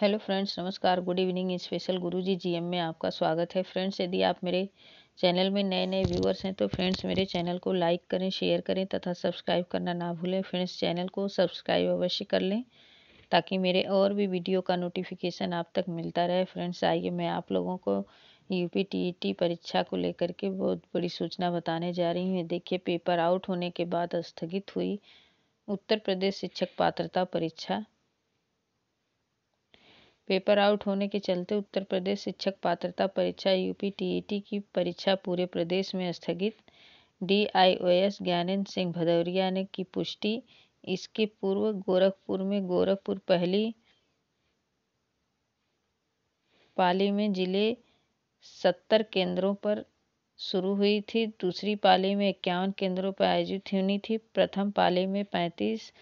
hello friends नमस्कार good evening special Guruji GM में आपका स्वागत है फ्रेंड्स यदि आप मेरे चैनल में नए नए व्यूअर्स हैं तो फ्रेंड्स मेरे चैनल को लाइक करें शेयर करें तथा सब्सक्राइब करना ना भूलें फ्रेंड्स चैनल को सब्सक्राइब अवश्य कर लें ताकि मेरे और भी वीडियो का नोटिफिकेशन आप तक मिलता रहे फ्रेंड्स आइए मैं आप लोगों को यू टीईटी e परीक्षा को लेकर के बहुत बड़ी सूचना बताने जा रही हूँ देखिए पेपर आउट होने के बाद स्थगित हुई उत्तर प्रदेश शिक्षक पात्रता परीक्षा पेपर आउट होने के चलते उत्तर प्रदेश शिक्षक पात्रता परीक्षा यूपी टीईटी की परीक्षा पूरे प्रदेश में स्थगित डीआईओएस आई सिंह भदौरिया ने की पुष्टि इसके पूर्व गोरखपुर में गोरखपुर पहली पाली में जिले सत्तर केंद्रों पर शुरू हुई थी दूसरी पाली में इक्यावन केंद्रों पर आयोजित होनी थी प्रथम पाली में पैंतीस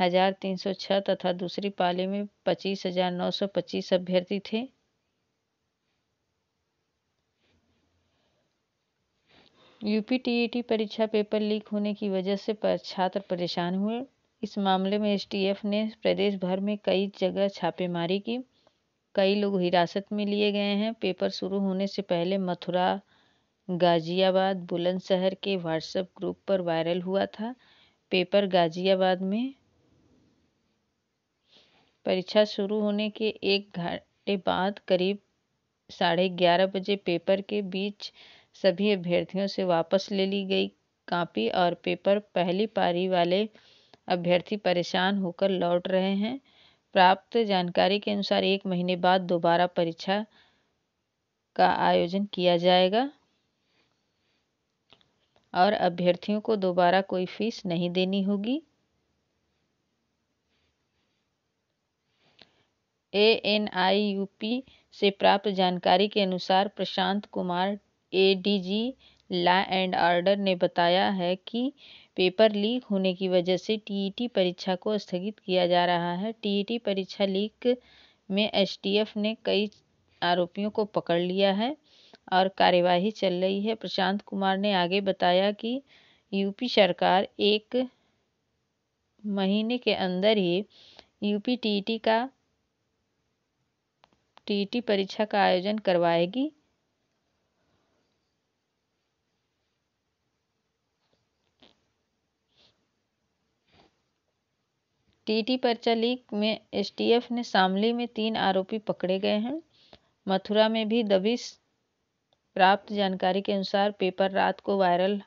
हजार तीन सौ छः तथा दूसरी पाली में पच्चीस हजार नौ सौ पच्चीस अभ्यर्थी थे यूपी टी e परीक्षा पेपर लीक होने की वजह से छात्र परेशान हुए इस मामले में एसटीएफ ने प्रदेश भर में कई जगह छापेमारी की कई लोग हिरासत में लिए गए हैं पेपर शुरू होने से पहले मथुरा गाजियाबाद बुलंदशहर के व्हाट्सएप ग्रुप पर वायरल हुआ था पेपर गाजियाबाद में परीक्षा शुरू होने के एक घंटे बाद करीब साढ़े ग्यारह बजे पेपर के बीच सभी अभ्यर्थियों से वापस ले ली गई कापी और पेपर पहली पारी वाले अभ्यर्थी परेशान होकर लौट रहे हैं प्राप्त जानकारी के अनुसार एक महीने बाद दोबारा परीक्षा का आयोजन किया जाएगा और अभ्यर्थियों को दोबारा कोई फीस नहीं देनी होगी A N I U P से प्राप्त जानकारी के अनुसार Prashant Kumar A D G law and order ने बताया है कि पेपर लीक होने की वजह से टीईटी e परीक्षा को स्थगित किया जा रहा है टीईटी e परीक्षा लीक में एसटीएफ ने कई आरोपियों को पकड़ लिया है और कार्यवाही चल रही है प्रशांत कुमार ने आगे बताया कि यूपी सरकार एक महीने के अंदर ही यूपी टीईटी e का टीईटी परीक्षा का आयोजन करवाएगी टीटी पर्चा लीक में एसटीएफ ने शामली में तीन आरोपी पकड़े गए हैं मथुरा में भी दबिश प्राप्त जानकारी के अनुसार पेपर रात को वायरल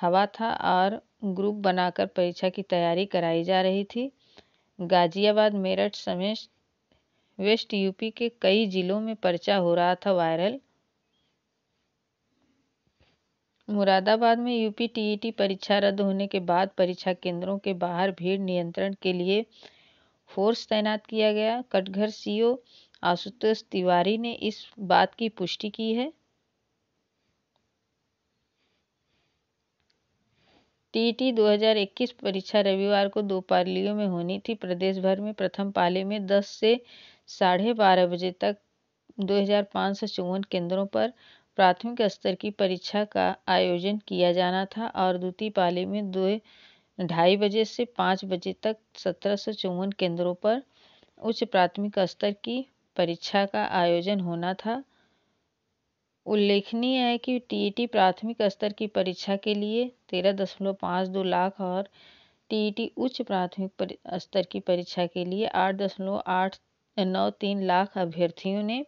हवा था और ग्रुप बनाकर परीक्षा की तैयारी कराई जा रही थी गाजियाबाद मेरठ समेत वेस्ट यूपी के कई जिलों में पर्चा हो रहा था वायरल मुरादाबाद में यूपी टीईटी परीक्षा रद्द होने के बाद परीक्षा केंद्रों के बाहर भीड़ नियंत्रण के लिए फोर्स तैनात किया गया कटघर सीओ आशुतोष तिवारी ने इस बात की पुष्टि की है टीटी 2021 परीक्षा रविवार को दो पालियों में होनी थी प्रदेश भर में प्रथम पाली में 10 से साढ़े बारह बजे तक दो हज़ार पाँच सौ चौवन केंद्रों पर प्राथमिक स्तर की परीक्षा का आयोजन किया जाना था और द्वितीय पाली में दो ढाई बजे से पाँच बजे तक सत्रह सौ चौवन केंद्रों पर उच्च प्राथमिक स्तर की परीक्षा का आयोजन होना था उल्लेखनीय है कि टीईटी प्राथमिक स्तर की परीक्षा के लिए तेरह दशमलव पाँच दो लाख और टीईटी उच्च प्राथमिक स्तर की परीक्षा के लिए आठ दशमलव आठ नौ तीन लाख अभ्यर्थियों ने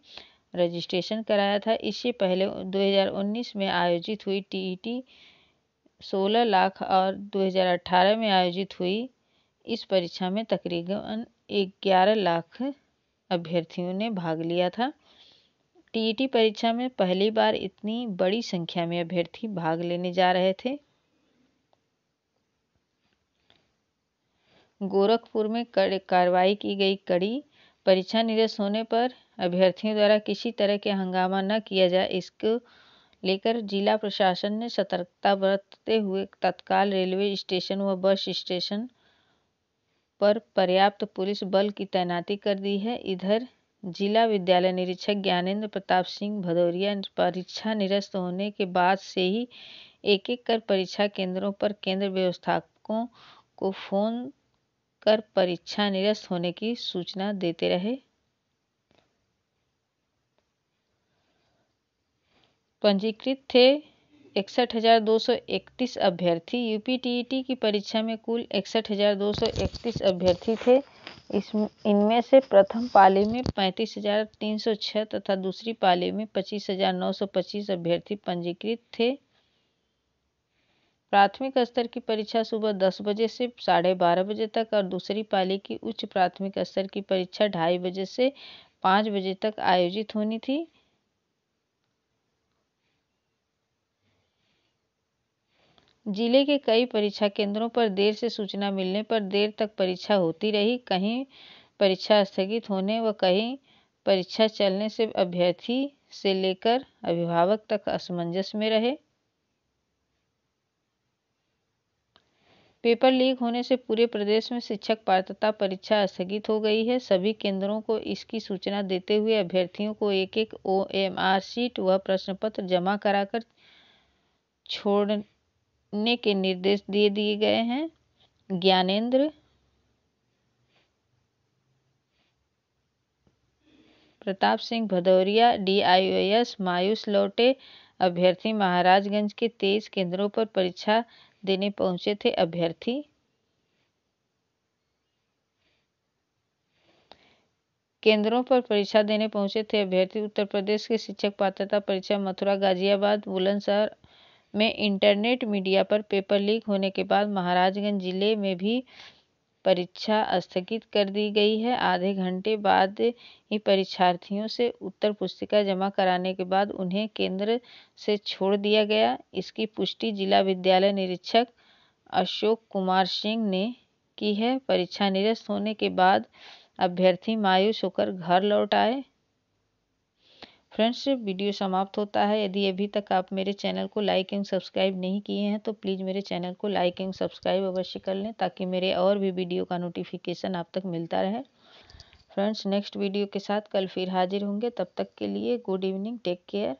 रजिस्ट्रेशन कराया था इससे पहले 2019 में आयोजित हुई टीईटी 16 लाख और 2018 में आयोजित हुई इस परीक्षा में तकरीबन ग्यारह लाख अभ्यर्थियों ने भाग लिया था टीईटी परीक्षा में पहली बार इतनी बड़ी संख्या में अभ्यर्थी भाग लेने जा रहे थे गोरखपुर में कार्रवाई की गई कड़ी परीक्षा निरस्त होने पर अभ्यर्थियों द्वारा किसी तरह के हंगामा न किया जाए इसको लेकर जिला प्रशासन ने सतर्कता बरतते हुए तत्काल रेलवे स्टेशन व बस स्टेशन पर पर्याप्त पुलिस बल की तैनाती कर दी है इधर जिला विद्यालय निरीक्षक ज्ञानेंद्र प्रताप सिंह भदौरिया परीक्षा निरस्त होने के बाद से ही एक एक कर परीक्षा केंद्रों पर केंद्र व्यवस्थापकों को फोन कर परीक्षा निरस्त होने की सूचना देते रहे पंजीकृत थे इकसठ हजार दो सौ इकतीस अभ्यर्थी यूपीटीईटी e की परीक्षा में कुल इकसठ हजार दो सौ इकतीस अभ्यर्थी थे इसमें इनमें से प्रथम पाली में पैंतीस हजार तीन सौ तथा दूसरी पाली में पच्चीस हजार नौ सौ पच्चीस अभ्यर्थी पंजीकृत थे प्राथमिक स्तर की परीक्षा सुबह दस बजे से साढ़े बारह बजे तक और दूसरी पाली की उच्च प्राथमिक स्तर की परीक्षा ढाई बजे से पाँच बजे तक आयोजित होनी थी जिले के कई परीक्षा केंद्रों पर देर से सूचना मिलने पर देर तक परीक्षा होती रही कहीं परीक्षा स्थगित होने व कहीं परीक्षा चलने से अभ्यर्थी से लेकर अभिभावक तक असमंजस में रहे पेपर लीक होने से पूरे प्रदेश में शिक्षक पात्रता परीक्षा स्थगित हो गई है सभी केंद्रों को इसकी सूचना देते हुए अभ्यर्थियों को एक एक आर शीट व पत्र जमा कराकर छोड़ने के निर्देश दे दिए गए हैं ज्ञानेंद्र प्रताप सिंह भदौरिया डीआईओएस मायूस लौटे अभ्यर्थी महाराजगंज के तेईस केंद्रों पर परीक्षा देने पहुंचे थे अभ्यर्थी केंद्रों पर परीक्षा देने पहुंचे थे अभ्यर्थी उत्तर प्रदेश के शिक्षक पात्रता परीक्षा मथुरा गाजियाबाद बुलंदशहर में इंटरनेट मीडिया पर पेपर लीक होने के बाद महाराजगंज जिले में भी परीक्षा स्थगित कर दी गई है आधे घंटे बाद ही परीक्षार्थियों से उत्तर पुस्तिका जमा कराने के बाद उन्हें केंद्र से छोड़ दिया गया इसकी पुष्टि जिला विद्यालय निरीक्षक अशोक कुमार सिंह ने की है परीक्षा निरस्त होने के बाद अभ्यर्थी मायूस होकर घर लौट आए फ्रेंड्स वीडियो समाप्त होता है यदि अभी तक आप मेरे चैनल को लाइक एंड सब्सक्राइब नहीं किए हैं तो प्लीज़ मेरे चैनल को लाइक एंड सब्सक्राइब अवश्य कर लें ताकि मेरे और भी वीडियो का नोटिफिकेशन आप तक मिलता रहे फ्रेंड्स नेक्स्ट वीडियो के साथ कल फिर हाजिर होंगे तब तक के लिए गुड इवनिंग टेक केयर